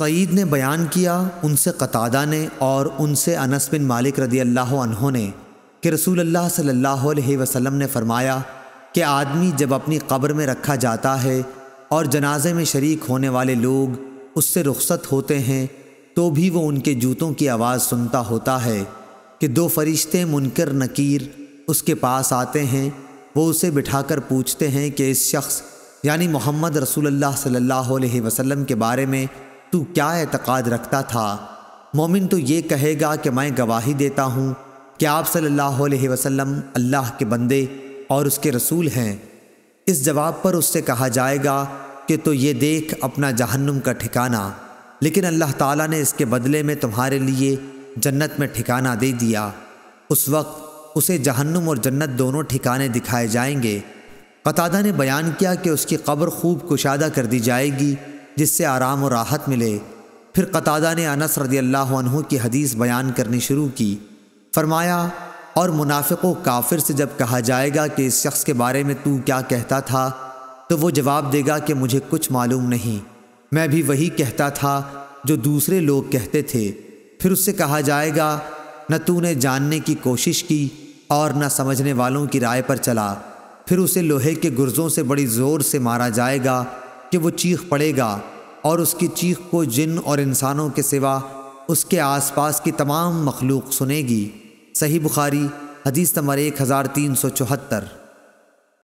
सईद ने बयान किया उनसे कतादा ने और उनसे अनस बिन मालिक रदी अल्लाह ने कि रसूल अल्लाह सल्लल्लाहु अलैहि वसल्लम ने फरमाया कि आदमी जब अपनी कब्र में रखा जाता है और जनाजे में शरीक होने वाले लोग उससे रुखसत होते हैं तो भी वो उनके जूतों की आवाज़ सुनता होता है कि दो फरिश्ते मुनकर नकीर उसके पास आते हैं वो उसे बिठाकर पूछते हैं कि इस शख्स यानी मोहम्मद अल्लाह सल्लल्लाहु अलैहि वसल्लम के बारे में तू क्या एतक़ाद रखता था मोमिन तो ये कहेगा कि मैं गवाही देता हूँ कि आप सल्लल्लाहु अलैहि वसल्लम अल्लाह के बंदे और उसके रसूल हैं इस जवाब पर उससे कहा जाएगा कि तो ये देख अपना जहन्नुम का ठिकाना लेकिन अल्लाह ताला ने इसके बदले में तुम्हारे लिए जन्नत में ठिकाना दे दिया उस वक्त उसे जहन्नुम और जन्नत दोनों ठिकाने दिखाए जाएंगे कतादा ने बयान किया कि उसकी कब्र खूब कुशादा कर दी जाएगी जिससे आराम और राहत मिले फिर कतादा ने अनस रदी अल्लाह की हदीस बयान करनी शुरू की फरमाया और मुनाफिक काफिर से जब कहा जाएगा कि इस शख्स के बारे में तू क्या कहता था तो वो जवाब देगा कि मुझे कुछ मालूम नहीं मैं भी वही कहता था जो दूसरे लोग कहते थे फिर उससे कहा जाएगा न तूने जानने की कोशिश की और न समझने वालों की राय पर चला फिर उसे लोहे के गुर्जों से बड़ी ज़ोर से मारा जाएगा कि वो चीख पड़ेगा और उसकी चीख को जिन और इंसानों के सिवा उसके आसपास की तमाम मखलूक सुनेगी सही बुखारी हदीस नंबर एक हज़ार तीन सौ चौहत्तर